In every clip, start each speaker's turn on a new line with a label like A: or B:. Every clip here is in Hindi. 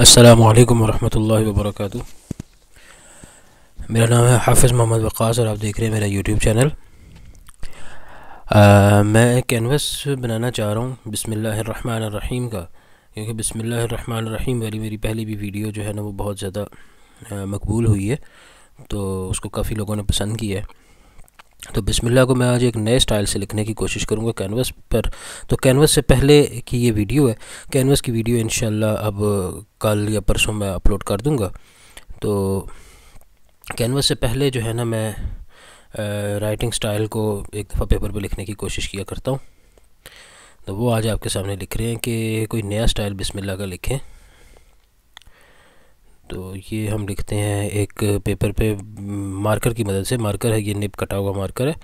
A: असलकम वरहमल वबरक मेरा नाम है हाफिज़ मोहम्मद वक़ास और आप देख रहे हैं मेरा यूट्यूब चैनल आ, मैं कैनवस बनाना चाह रहा हूँ बसमीम का क्योंकि बसमीम वाली मेरी पहली भी वीडियो जो है ना वो बहुत ज़्यादा मकबूल हुई है तो उसको काफ़ी लोगों ने पसंद किया है तो बिस्मिल्लाह को मैं आज एक नए स्टाइल से लिखने की कोशिश करूँगा कैनवस पर तो कैनवस से पहले की ये वीडियो है कैनवस की वीडियो इन अब कल या परसों मैं अपलोड कर दूँगा तो कैनवस से पहले जो है ना मैं राइटिंग स्टाइल को एक दफ़ा पेपर पर लिखने की कोशिश किया करता हूँ तो वो आज आपके सामने लिख रहे हैं कि कोई नया स्टाइल बिस्मिल्लाह का लिखें तो ये हम लिखते हैं एक पेपर पे मार्कर की मदद से मार्कर है ये निब कटा हुआ मार्कर है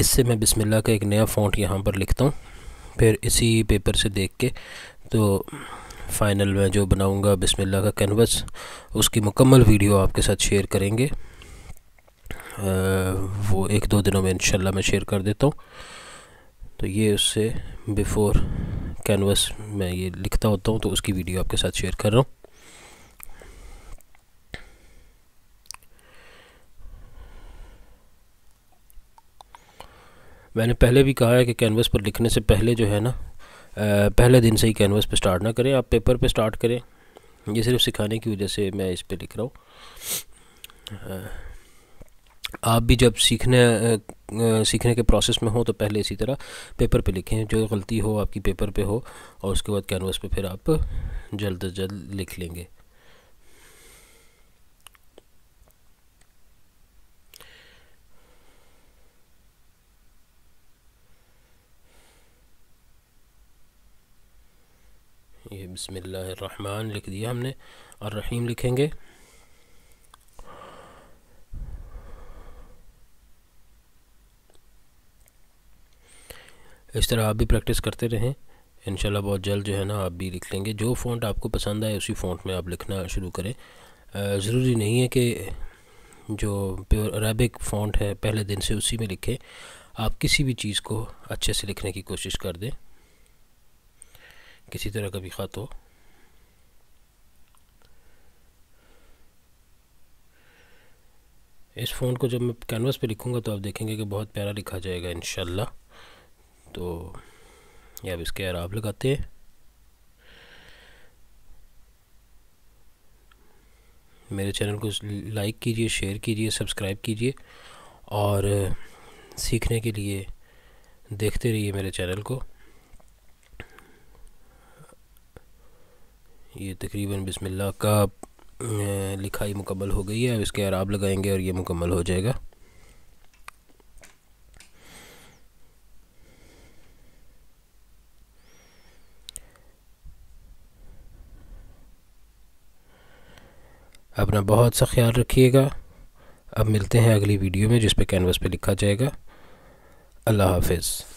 A: इससे मैं बिस्मिल्लाह का एक नया फ़ॉन्ट यहाँ पर लिखता हूँ फिर इसी पेपर से देख के तो फ़ाइनल मैं जो बनाऊँगा बिस्मिल्लाह का कैनवस उसकी मुकम्मल वीडियो आपके साथ शेयर करेंगे आ, वो एक दो दिनों में इन मैं शेयर कर देता हूँ तो ये उससे बिफ़ोर कैनवस मैं ये लिखता होता हूँ तो उसकी वीडियो आपके साथ शेयर कर रहा हूँ मैंने पहले भी कहा है कि कैनवस पर लिखने से पहले जो है ना पहले दिन से ही कैनवस पर स्टार्ट ना करें आप पेपर पर स्टार्ट करें ये सिर्फ सिखाने की वजह से मैं इस पर लिख रहा हूँ आप भी जब सीखने सीखने के प्रोसेस में हो तो पहले इसी तरह पेपर पे लिखें जो गलती हो आपकी पेपर पे हो और उसके बाद कैनवस पे फिर आप जल्द अज जल्द लिख लेंगे ये बसमान लिख दिया हमने और रहीम लिखेंगे इस तरह आप भी प्रैक्टिस करते रहें इन बहुत जल्द जो है ना आप भी लिख लेंगे जो फ़ॉन्ट आपको पसंद आए उसी फ़ॉन्ट में आप लिखना शुरू करें ज़रूरी नहीं है कि जो प्योर अरबिक फ़ॉन्ट है पहले दिन से उसी में लिखें आप किसी भी चीज़ को अच्छे से लिखने की कोशिश कर दें किसी तरह का भी ख़त हो इस फ़ोन को जब मैं कैनवास पे लिखूँगा तो आप देखेंगे कि बहुत प्यारा लिखा जाएगा इन तो ये अब इसके आराब लगाते हैं मेरे चैनल को लाइक कीजिए शेयर कीजिए सब्सक्राइब कीजिए और सीखने के लिए देखते रहिए मेरे चैनल को ये तकरीबन बिस्मिल्लाह का लिखाई मुकम्मल हो गई है इसके अराब लगाएंगे और ये मुकम्मल हो जाएगा अपना बहुत सा ख्याल रखिएगा अब मिलते हैं अगली वीडियो में जिस पे कैनवस पे लिखा जाएगा अल्लाह हाफिज़